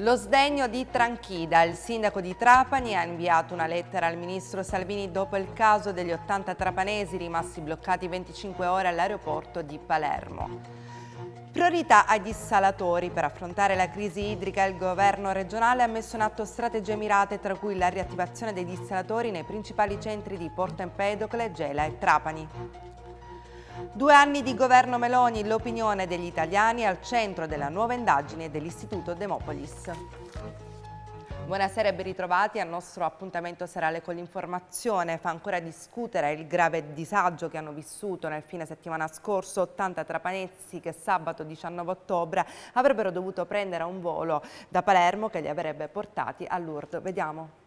Lo sdegno di Tranchida. Il sindaco di Trapani ha inviato una lettera al ministro Salvini dopo il caso degli 80 trapanesi rimasti bloccati 25 ore all'aeroporto di Palermo. Priorità ai dissalatori. Per affrontare la crisi idrica il governo regionale ha messo in atto strategie mirate tra cui la riattivazione dei dissalatori nei principali centri di Porto Empedocle, Gela e Trapani. Due anni di governo Meloni, l'opinione degli italiani al centro della nuova indagine dell'Istituto Demopolis. Buonasera e ben ritrovati al nostro appuntamento serale con l'informazione. Fa ancora discutere il grave disagio che hanno vissuto nel fine settimana scorso 80 trapanezzi che sabato 19 ottobre avrebbero dovuto prendere un volo da Palermo che li avrebbe portati a Lourdes. Vediamo.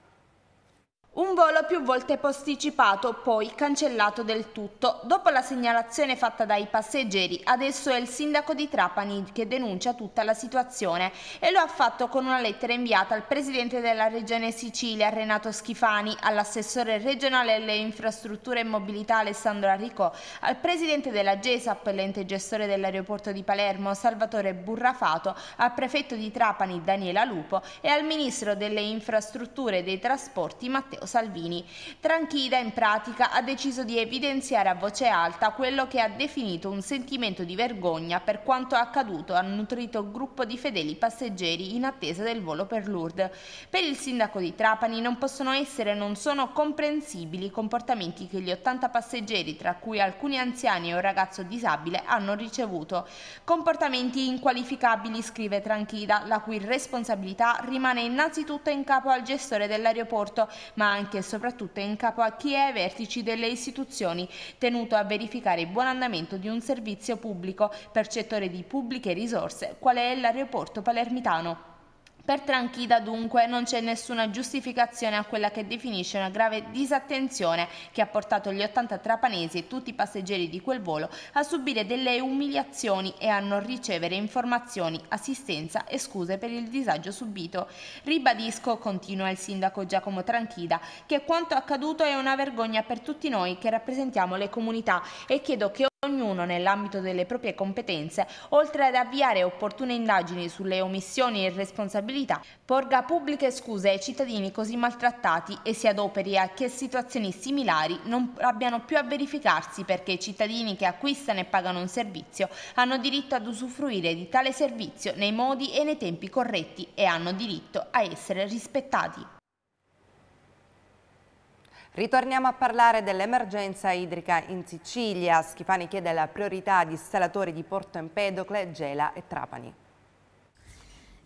Un volo più volte posticipato, poi cancellato del tutto. Dopo la segnalazione fatta dai passeggeri, adesso è il sindaco di Trapani che denuncia tutta la situazione e lo ha fatto con una lettera inviata al presidente della regione Sicilia, Renato Schifani, all'assessore regionale alle infrastrutture e mobilità, Alessandro Arricò, al presidente della GESAP, l'ente gestore dell'aeroporto di Palermo, Salvatore Burrafato, al prefetto di Trapani, Daniela Lupo e al ministro delle infrastrutture e dei trasporti, Matteo Salvini. Tranchida in pratica ha deciso di evidenziare a voce alta quello che ha definito un sentimento di vergogna per quanto accaduto a nutrito gruppo di fedeli passeggeri in attesa del volo per Lourdes. Per il sindaco di Trapani non possono essere e non sono comprensibili i comportamenti che gli 80 passeggeri, tra cui alcuni anziani e un ragazzo disabile, hanno ricevuto. Comportamenti inqualificabili, scrive Tranchida, la cui responsabilità rimane innanzitutto in capo al gestore dell'aeroporto, ma anche e soprattutto in capo a chi è ai vertici delle istituzioni, tenuto a verificare il buon andamento di un servizio pubblico, percettore di pubbliche risorse, qual è l'aeroporto palermitano. Per Tranchida dunque non c'è nessuna giustificazione a quella che definisce una grave disattenzione che ha portato gli 80 trapanesi e tutti i passeggeri di quel volo a subire delle umiliazioni e a non ricevere informazioni, assistenza e scuse per il disagio subito. Ribadisco, continua il sindaco Giacomo Tranchida, che quanto accaduto è una vergogna per tutti noi che rappresentiamo le comunità e chiedo che ognuno nell'ambito delle proprie competenze, oltre ad avviare opportune indagini sulle omissioni e responsabilità, porga pubbliche scuse ai cittadini così maltrattati e si adoperi a che situazioni similari non abbiano più a verificarsi perché i cittadini che acquistano e pagano un servizio hanno diritto ad usufruire di tale servizio nei modi e nei tempi corretti e hanno diritto a essere rispettati. Ritorniamo a parlare dell'emergenza idrica in Sicilia. Schifani chiede la priorità ad installatori di Porto Empedocle, Gela e Trapani.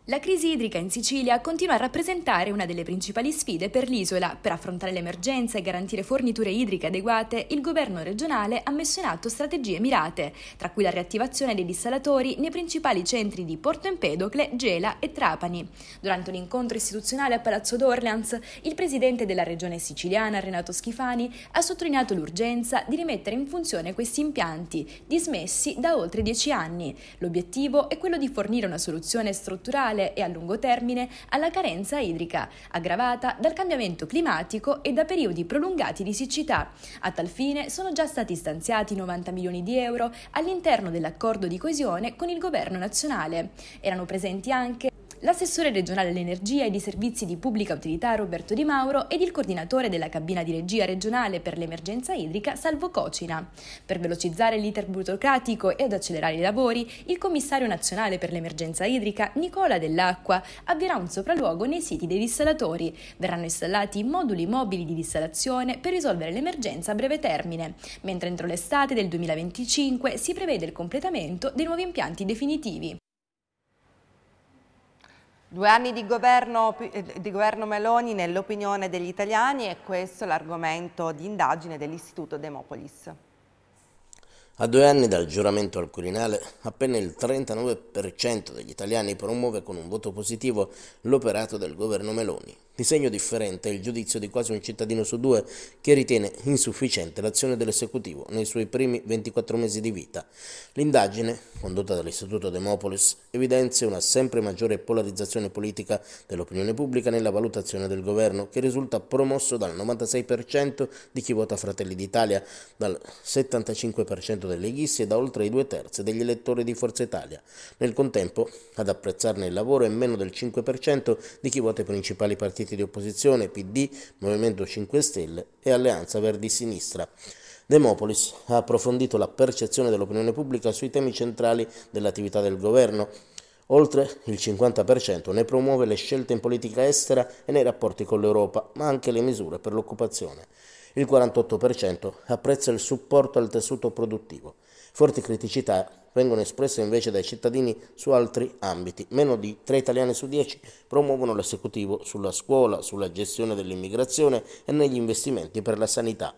La crisi idrica in Sicilia continua a rappresentare una delle principali sfide per l'isola. Per affrontare l'emergenza e garantire forniture idriche adeguate, il governo regionale ha messo in atto strategie mirate, tra cui la riattivazione dei dissalatori nei principali centri di Porto Empedocle, Gela e Trapani. Durante un incontro istituzionale a Palazzo d'Orleans, il presidente della regione siciliana, Renato Schifani, ha sottolineato l'urgenza di rimettere in funzione questi impianti, dismessi da oltre dieci anni. L'obiettivo è quello di fornire una soluzione strutturale strutturale e a lungo termine alla carenza idrica, aggravata dal cambiamento climatico e da periodi prolungati di siccità. A tal fine sono già stati stanziati 90 milioni di euro all'interno dell'accordo di coesione con il governo nazionale. Erano presenti anche l'assessore regionale all'energia e di servizi di pubblica utilità Roberto Di Mauro ed il coordinatore della cabina di regia regionale per l'emergenza idrica Salvo Cocina. Per velocizzare l'iter burocratico ed accelerare i lavori, il commissario nazionale per l'emergenza idrica Nicola Dell'Acqua avvierà un sopralluogo nei siti dei dissalatori. Verranno installati moduli mobili di dissalazione per risolvere l'emergenza a breve termine, mentre entro l'estate del 2025 si prevede il completamento dei nuovi impianti definitivi. Due anni di governo, eh, di governo Meloni nell'opinione degli italiani e questo è l'argomento di indagine dell'Istituto Demopolis. A due anni dal giuramento al Quirinale, appena il 39% degli italiani promuove con un voto positivo l'operato del governo Meloni, di segno differente è il giudizio di quasi un cittadino su due che ritiene insufficiente l'azione dell'esecutivo nei suoi primi 24 mesi di vita. L'indagine, condotta dall'Istituto Demopolis, evidenzia una sempre maggiore polarizzazione politica dell'opinione pubblica nella valutazione del governo, che risulta promosso dal 96% di chi vota Fratelli d'Italia, dal 75% dei leghisti e da oltre i due terzi degli elettori di Forza Italia. Nel contempo, ad apprezzarne il lavoro è meno del 5% di chi vota i principali partiti partiti di opposizione PD, Movimento 5 Stelle e Alleanza Verdi Sinistra. Demopolis ha approfondito la percezione dell'opinione pubblica sui temi centrali dell'attività del governo. Oltre il 50% ne promuove le scelte in politica estera e nei rapporti con l'Europa, ma anche le misure per l'occupazione. Il 48% apprezza il supporto al tessuto produttivo. Forti criticità vengono espresse invece dai cittadini su altri ambiti. Meno di tre italiani su dieci promuovono l'esecutivo sulla scuola, sulla gestione dell'immigrazione e negli investimenti per la sanità.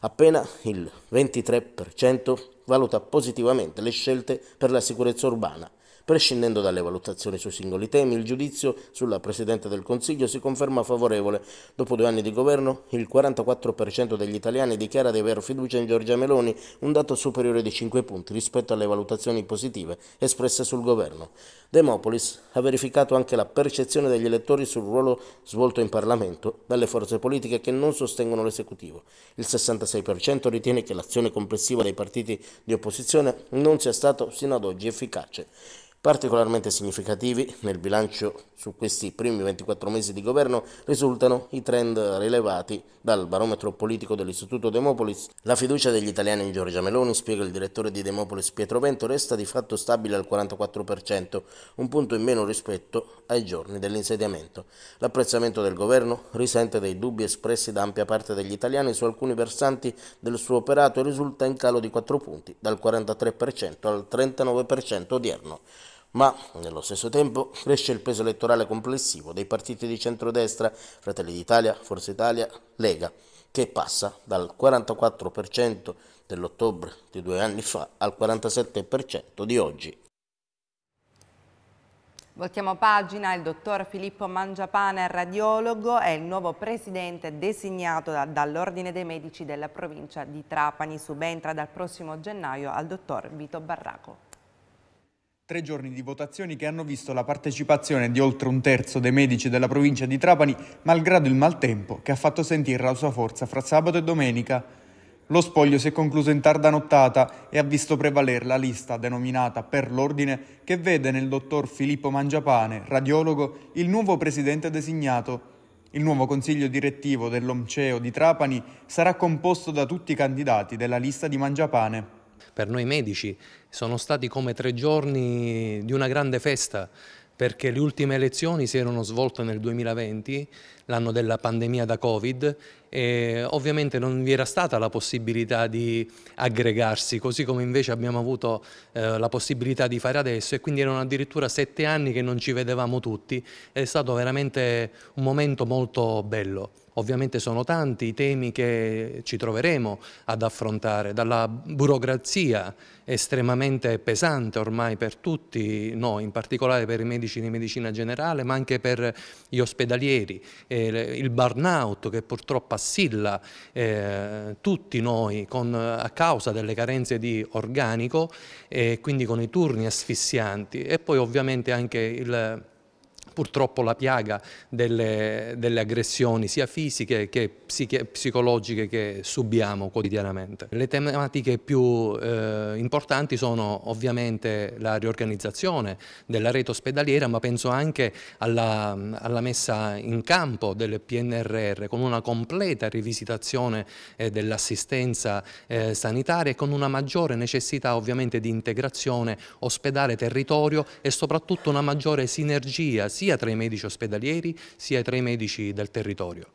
Appena il 23% valuta positivamente le scelte per la sicurezza urbana. Prescindendo dalle valutazioni sui singoli temi, il giudizio sulla Presidente del Consiglio si conferma favorevole. Dopo due anni di governo, il 44% degli italiani dichiara di avere fiducia in Giorgia Meloni, un dato superiore di 5 punti rispetto alle valutazioni positive espresse sul governo. Demopolis ha verificato anche la percezione degli elettori sul ruolo svolto in Parlamento dalle forze politiche che non sostengono l'esecutivo. Il 66% ritiene che l'azione complessiva dei partiti di opposizione non sia stata sino ad oggi efficace. Particolarmente significativi nel bilancio su questi primi 24 mesi di governo risultano i trend rilevati dal barometro politico dell'Istituto Demopolis. La fiducia degli italiani in Giorgia Meloni, spiega il direttore di Demopolis Pietro Vento, resta di fatto stabile al 44%, un punto in meno rispetto ai giorni dell'insediamento. L'apprezzamento del governo risente dei dubbi espressi da ampia parte degli italiani su alcuni versanti del suo operato e risulta in calo di 4 punti, dal 43% al 39% odierno ma nello stesso tempo cresce il peso elettorale complessivo dei partiti di centrodestra, Fratelli d'Italia, Forza Italia, Lega, che passa dal 44% dell'ottobre di due anni fa al 47% di oggi. Voltiamo pagina, il dottor Filippo Mangiapane, radiologo, è il nuovo presidente designato da, dall'Ordine dei Medici della provincia di Trapani, subentra dal prossimo gennaio al dottor Vito Barraco. Tre giorni di votazioni che hanno visto la partecipazione di oltre un terzo dei medici della provincia di Trapani, malgrado il maltempo che ha fatto sentire la sua forza fra sabato e domenica. Lo spoglio si è concluso in tarda nottata e ha visto prevalere la lista denominata per l'ordine che vede nel dottor Filippo Mangiapane, radiologo, il nuovo presidente designato. Il nuovo consiglio direttivo dell'Omceo di Trapani sarà composto da tutti i candidati della lista di Mangiapane per noi medici sono stati come tre giorni di una grande festa perché le ultime elezioni si erano svolte nel 2020, l'anno della pandemia da Covid, e ovviamente non vi era stata la possibilità di aggregarsi, così come invece abbiamo avuto eh, la possibilità di fare adesso e quindi erano addirittura sette anni che non ci vedevamo tutti, è stato veramente un momento molto bello. Ovviamente sono tanti i temi che ci troveremo ad affrontare, dalla burocrazia estremamente pesante ormai per tutti noi, in particolare per i medici di medicina generale, ma anche per gli ospedalieri, eh, il burnout che purtroppo assilla eh, tutti noi con, a causa delle carenze di organico e quindi con i turni asfissianti e poi ovviamente anche il purtroppo la piaga delle, delle aggressioni sia fisiche che psiche, psicologiche che subiamo quotidianamente. Le tematiche più eh, importanti sono ovviamente la riorganizzazione della rete ospedaliera ma penso anche alla, alla messa in campo del PNRR con una completa rivisitazione eh, dell'assistenza eh, sanitaria e con una maggiore necessità ovviamente di integrazione ospedale-territorio e soprattutto una maggiore sinergia sia tra i medici ospedalieri sia tra i medici del territorio.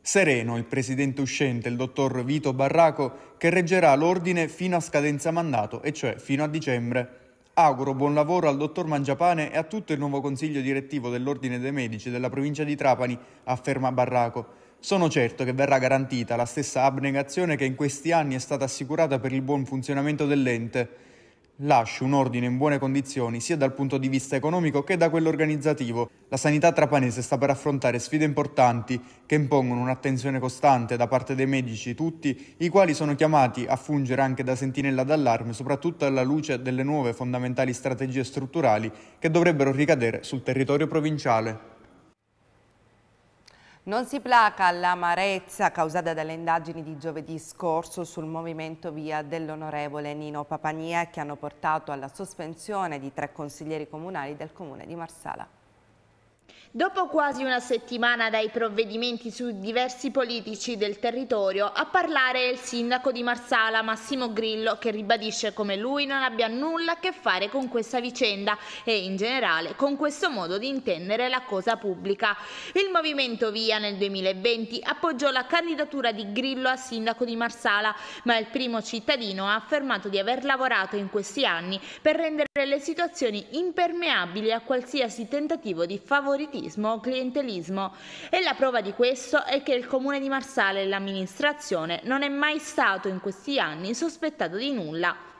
Sereno il presidente uscente, il dottor Vito Barraco, che reggerà l'ordine fino a scadenza mandato, e cioè fino a dicembre. Auguro buon lavoro al dottor Mangiapane e a tutto il nuovo consiglio direttivo dell'Ordine dei Medici della provincia di Trapani, afferma Barraco. Sono certo che verrà garantita la stessa abnegazione che in questi anni è stata assicurata per il buon funzionamento dell'ente. Lascio un ordine in buone condizioni sia dal punto di vista economico che da quello organizzativo. La sanità trapanese sta per affrontare sfide importanti che impongono un'attenzione costante da parte dei medici tutti, i quali sono chiamati a fungere anche da sentinella d'allarme, soprattutto alla luce delle nuove fondamentali strategie strutturali che dovrebbero ricadere sul territorio provinciale. Non si placa l'amarezza causata dalle indagini di giovedì scorso sul movimento via dell'onorevole Nino Papania che hanno portato alla sospensione di tre consiglieri comunali del comune di Marsala. Dopo quasi una settimana dai provvedimenti su diversi politici del territorio, a parlare è il sindaco di Marsala, Massimo Grillo, che ribadisce come lui non abbia nulla a che fare con questa vicenda e in generale con questo modo di intendere la cosa pubblica. Il movimento Via nel 2020 appoggiò la candidatura di Grillo a sindaco di Marsala, ma il primo cittadino ha affermato di aver lavorato in questi anni per rendere le situazioni impermeabili a qualsiasi tentativo di favoritismo o clientelismo e la prova di questo è che il comune di Marsale e l'amministrazione non è mai stato in questi anni sospettato di nulla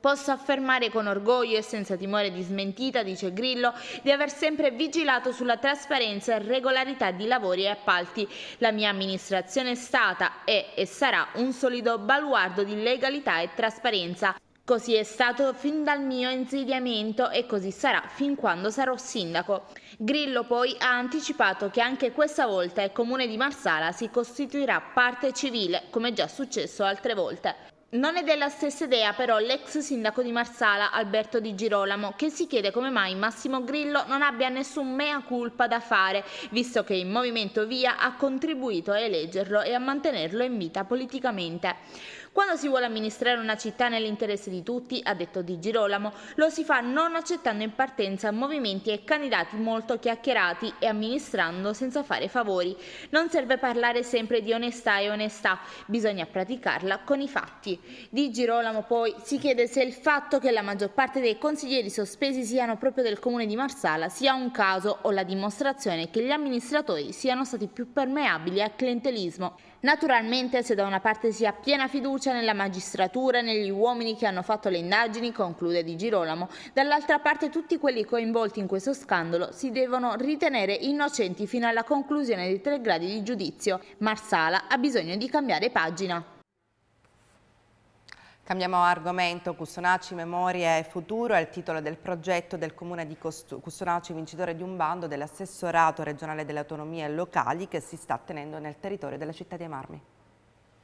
Posso affermare con orgoglio e senza timore di smentita, dice Grillo, di aver sempre vigilato sulla trasparenza e regolarità di lavori e appalti. La mia amministrazione è stata, è e sarà un solido baluardo di legalità e trasparenza. Così è stato fin dal mio insediamento e così sarà fin quando sarò sindaco. Grillo poi ha anticipato che anche questa volta il comune di Marsala si costituirà parte civile, come già successo altre volte. Non è della stessa idea però l'ex sindaco di Marsala Alberto Di Girolamo che si chiede come mai Massimo Grillo non abbia nessun mea culpa da fare visto che il Movimento Via ha contribuito a eleggerlo e a mantenerlo in vita politicamente. Quando si vuole amministrare una città nell'interesse di tutti, ha detto Di Girolamo, lo si fa non accettando in partenza movimenti e candidati molto chiacchierati e amministrando senza fare favori. Non serve parlare sempre di onestà e onestà, bisogna praticarla con i fatti. Di Girolamo poi si chiede se il fatto che la maggior parte dei consiglieri sospesi siano proprio del comune di Marsala sia un caso o la dimostrazione che gli amministratori siano stati più permeabili al clientelismo Naturalmente se da una parte si ha piena fiducia nella magistratura e negli uomini che hanno fatto le indagini, conclude Di Girolamo, dall'altra parte tutti quelli coinvolti in questo scandalo si devono ritenere innocenti fino alla conclusione dei tre gradi di giudizio. Marsala ha bisogno di cambiare pagina. Cambiamo argomento, Custonaci Memoria e Futuro è il titolo del progetto del comune di Custonaci, vincitore di un bando dell'assessorato regionale delle autonomie locali che si sta tenendo nel territorio della città di Marmi.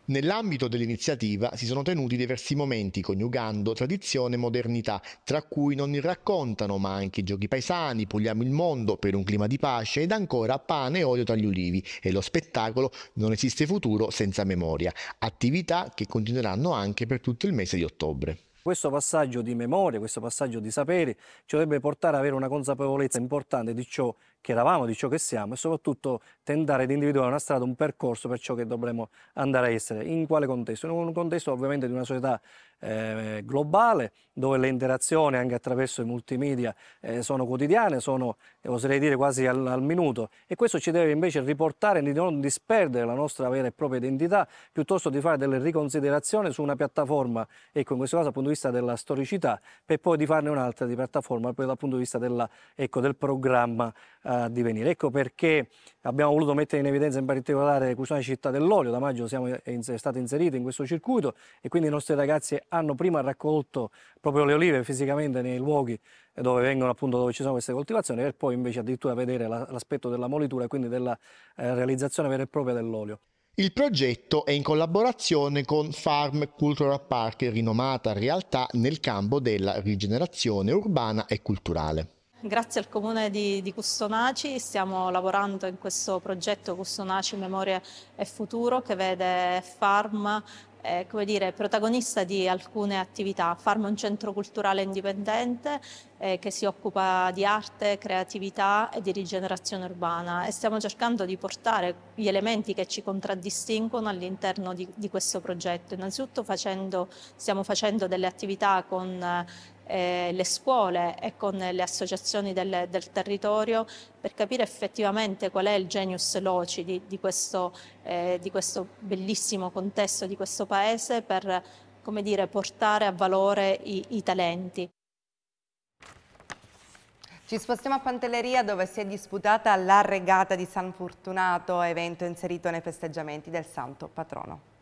Nell'ambito dell'iniziativa si sono tenuti diversi momenti coniugando tradizione e modernità, tra cui non il raccontano, ma anche i giochi paesani, puliamo il mondo per un clima di pace ed ancora pane e olio tra gli ulivi e lo spettacolo Non esiste futuro senza memoria, attività che continueranno anche per tutto il mese di ottobre. Questo passaggio di memoria, questo passaggio di sapere ci dovrebbe portare ad avere una consapevolezza importante di ciò che eravamo, di ciò che siamo e soprattutto tentare di individuare una strada, un percorso per ciò che dovremmo andare a essere. In quale contesto? In un contesto ovviamente di una società eh, globale, dove le interazioni anche attraverso i multimedia eh, sono quotidiane, sono oserei dire quasi al, al, minuto e questo ci deve invece riportare di non disperdere la nostra vera e propria identità, piuttosto di fare delle riconsiderazioni su una piattaforma, ecco in questo caso dal punto di vista della storicità, per poi di farne un'altra di piattaforma dal punto di vista della, ecco, del programma eh, a divenire. Ecco perché abbiamo voluto mettere in evidenza in particolare Cusane Città dell'Olio, da maggio siamo in, è stato inserito in questo circuito e quindi i nostri ragazzi hanno prima raccolto proprio le olive fisicamente nei luoghi dove, vengono, appunto, dove ci sono queste coltivazioni per poi invece addirittura vedere l'aspetto della molitura e quindi della eh, realizzazione vera e propria dell'olio. Il progetto è in collaborazione con Farm Cultural Park, rinomata realtà nel campo della rigenerazione urbana e culturale. Grazie al comune di, di, Custonaci stiamo lavorando in questo progetto Custonaci Memoria e Futuro che vede Farm eh, come dire, protagonista di alcune attività. Farma è un centro culturale indipendente eh, che si occupa di arte, creatività e di rigenerazione urbana e stiamo cercando di portare gli elementi che ci contraddistinguono all'interno di, di questo progetto. Innanzitutto facendo, stiamo facendo delle attività con eh, eh, le scuole e con le associazioni del, del, territorio per capire effettivamente qual è il genius loci di, di, questo, eh, di questo bellissimo contesto, di questo paese, per come dire, portare a valore i, i talenti. Ci spostiamo a Pantelleria dove si è disputata la regata di San Fortunato, evento inserito nei festeggiamenti del Santo Patrono.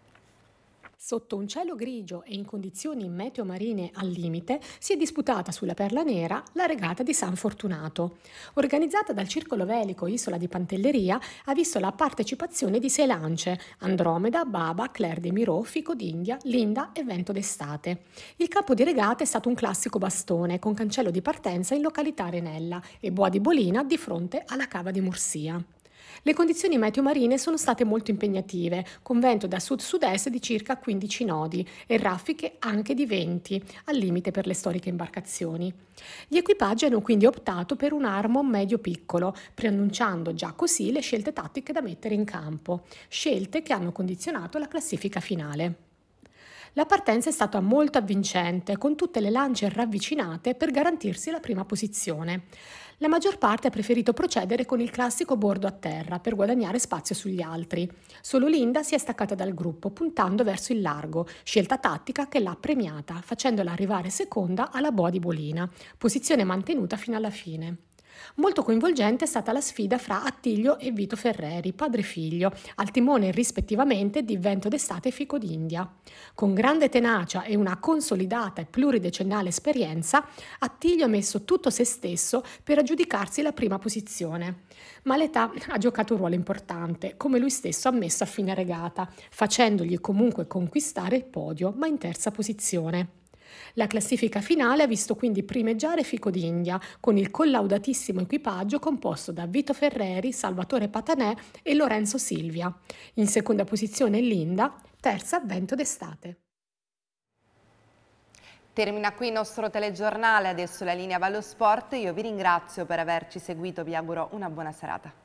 Sotto un cielo grigio e in condizioni meteo marine al limite si è disputata sulla Perla Nera la regata di San Fortunato. Organizzata dal Circolo Velico Isola di Pantelleria, ha visto la partecipazione di sei lance: Andromeda, Baba, Claire de Miro, Fico d'India, Linda e Vento d'Estate. Il capo di regata è stato un classico bastone con cancello di partenza in località Renella e Boa di Bolina di fronte alla cava di Mursia. Le condizioni meteo-marine sono state molto impegnative, con vento da sud-sud-est di circa 15 nodi e raffiche anche di 20, al limite per le storiche imbarcazioni. Gli equipaggi hanno quindi optato per un armo medio-piccolo, preannunciando già così le scelte tattiche da mettere in campo, scelte che hanno condizionato la classifica finale. La partenza è stata molto avvincente, con tutte le lance ravvicinate per garantirsi la prima posizione. La maggior parte ha preferito procedere con il classico bordo a terra per guadagnare spazio sugli altri. Solo Linda si è staccata dal gruppo puntando verso il largo, scelta tattica che l'ha premiata facendola arrivare seconda alla boa di Bolina, posizione mantenuta fino alla fine. Molto coinvolgente è stata la sfida fra Attilio e Vito Ferreri, padre e figlio, al timone rispettivamente di Vento d'estate e Fico d'India. Con grande tenacia e una consolidata e pluridecennale esperienza, Attilio ha messo tutto se stesso per aggiudicarsi la prima posizione. Ma l'età ha giocato un ruolo importante, come lui stesso ha ammesso a fine regata, facendogli comunque conquistare il podio, ma in terza posizione. La classifica finale ha visto quindi primeggiare Fico d'India con il collaudatissimo equipaggio composto da Vito Ferreri, Salvatore Patanè e Lorenzo Silvia. In seconda posizione Linda, terza Vento d'estate. Termina qui il nostro telegiornale, adesso la linea va allo sport, io vi ringrazio per averci seguito, vi auguro una buona serata.